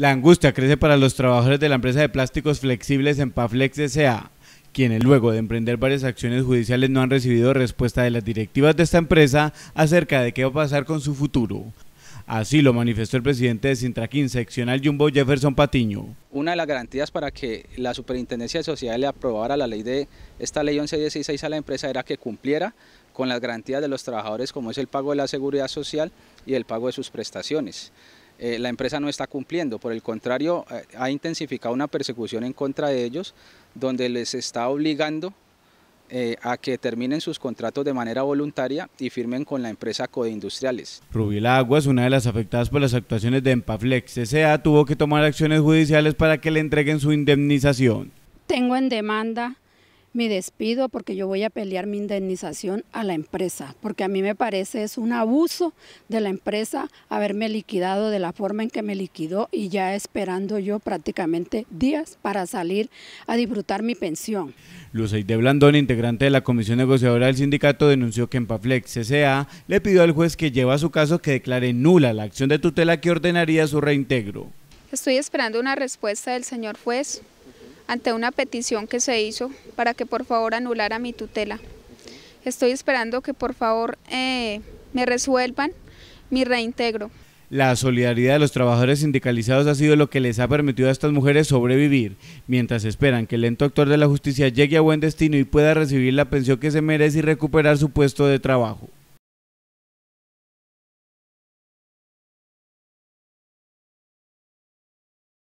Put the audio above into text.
La angustia crece para los trabajadores de la empresa de plásticos flexibles en Paflex S.A., quienes luego de emprender varias acciones judiciales no han recibido respuesta de las directivas de esta empresa acerca de qué va a pasar con su futuro. Así lo manifestó el presidente de Sintraquín, seccional Jumbo Jefferson Patiño. Una de las garantías para que la Superintendencia de Sociedades le aprobara la ley de esta ley 1116 a la empresa era que cumpliera con las garantías de los trabajadores como es el pago de la seguridad social y el pago de sus prestaciones. Eh, la empresa no está cumpliendo. Por el contrario, eh, ha intensificado una persecución en contra de ellos, donde les está obligando eh, a que terminen sus contratos de manera voluntaria y firmen con la empresa Industriales. Rubila Aguas, una de las afectadas por las actuaciones de Empaflex S.A., tuvo que tomar acciones judiciales para que le entreguen su indemnización. Tengo en demanda mi despido porque yo voy a pelear mi indemnización a la empresa, porque a mí me parece es un abuso de la empresa haberme liquidado de la forma en que me liquidó y ya esperando yo prácticamente días para salir a disfrutar mi pensión. Luceide Blandón, integrante de la Comisión Negociadora del Sindicato, denunció que Empaflex S.A. le pidió al juez que lleva su caso que declare nula la acción de tutela que ordenaría su reintegro. Estoy esperando una respuesta del señor juez ante una petición que se hizo para que por favor anulara mi tutela. Estoy esperando que por favor eh, me resuelvan mi reintegro. La solidaridad de los trabajadores sindicalizados ha sido lo que les ha permitido a estas mujeres sobrevivir, mientras esperan que el lento actor de la justicia llegue a buen destino y pueda recibir la pensión que se merece y recuperar su puesto de trabajo.